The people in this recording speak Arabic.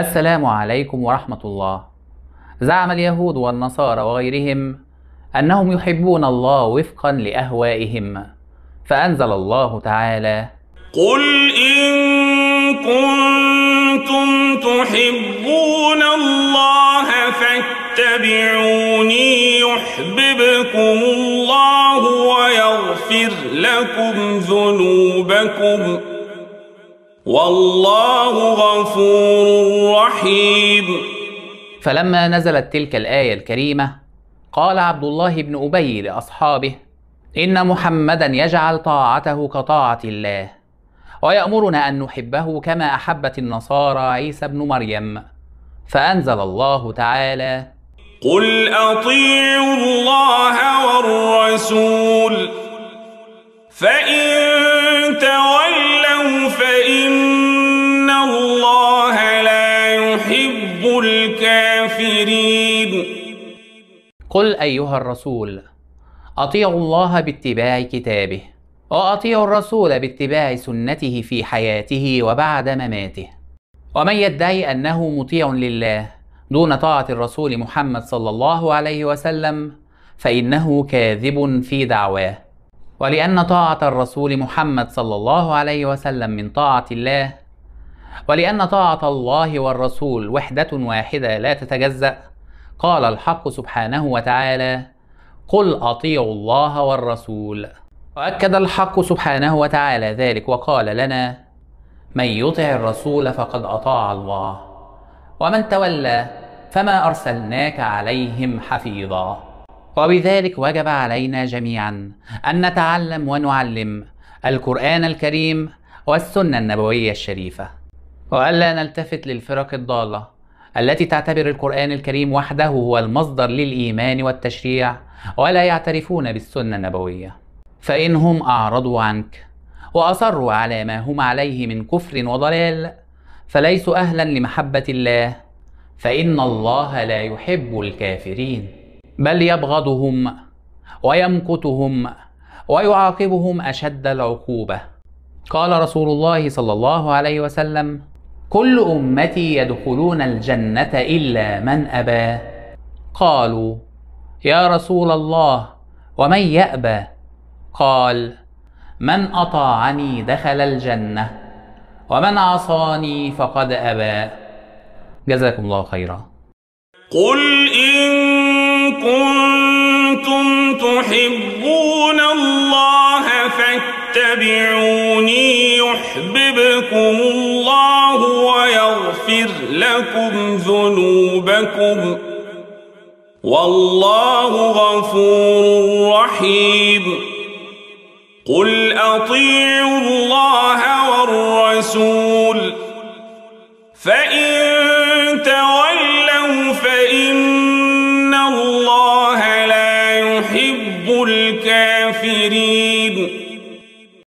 السلام عليكم ورحمة الله زعم اليهود والنصارى وغيرهم أنهم يحبون الله وفقا لأهوائهم فأنزل الله تعالى قل إن كنتم تحبون الله فاتبعوني يحببكم الله ويغفر لكم ذنوبكم والله غفور رحيم فلما نزلت تلك الآية الكريمة قال عبد الله بن أبي لأصحابه إن محمدا يجعل طاعته كطاعة الله ويأمرنا أن نحبه كما أحبت النصارى عيسى بن مريم فأنزل الله تعالى قل أطيعوا الله والرسول فإن الكافرين قل أيها الرسول أطيعوا الله باتباع كتابه وأطيعوا الرسول باتباع سنته في حياته وبعد مماته ومن يدعي أنه مطيع لله دون طاعة الرسول محمد صلى الله عليه وسلم فإنه كاذب في دعواه ولأن طاعة الرسول محمد صلى الله عليه وسلم من طاعة الله ولأن طاعة الله والرسول وحدة واحدة لا تتجزأ قال الحق سبحانه وتعالى قل أطيعوا الله والرسول وأكد الحق سبحانه وتعالى ذلك وقال لنا من يطع الرسول فقد أطاع الله ومن تولى فما أرسلناك عليهم حفيظا وبذلك وجب علينا جميعا أن نتعلم ونعلم القرآن الكريم والسنة النبوية الشريفة وألا نلتفت للفرق الضالة التي تعتبر القرآن الكريم وحده هو المصدر للإيمان والتشريع ولا يعترفون بالسنة النبوية فإنهم أعرضوا عنك وأصروا على ما هم عليه من كفر وضلال فليسوا أهلا لمحبة الله فإن الله لا يحب الكافرين بل يبغضهم ويمقتهم ويعاقبهم أشد العقوبة قال رسول الله صلى الله عليه وسلم كل امتي يدخلون الجنه الا من ابى قالوا يا رسول الله ومن يابى قال من اطاعني دخل الجنه ومن عصاني فقد ابى جزاكم الله خيرا قل ان كنتم تحبون الله فاتبعون يغفر لكم ذنوبكم والله غفور رحيم قل أطيعوا الله والرسول فإن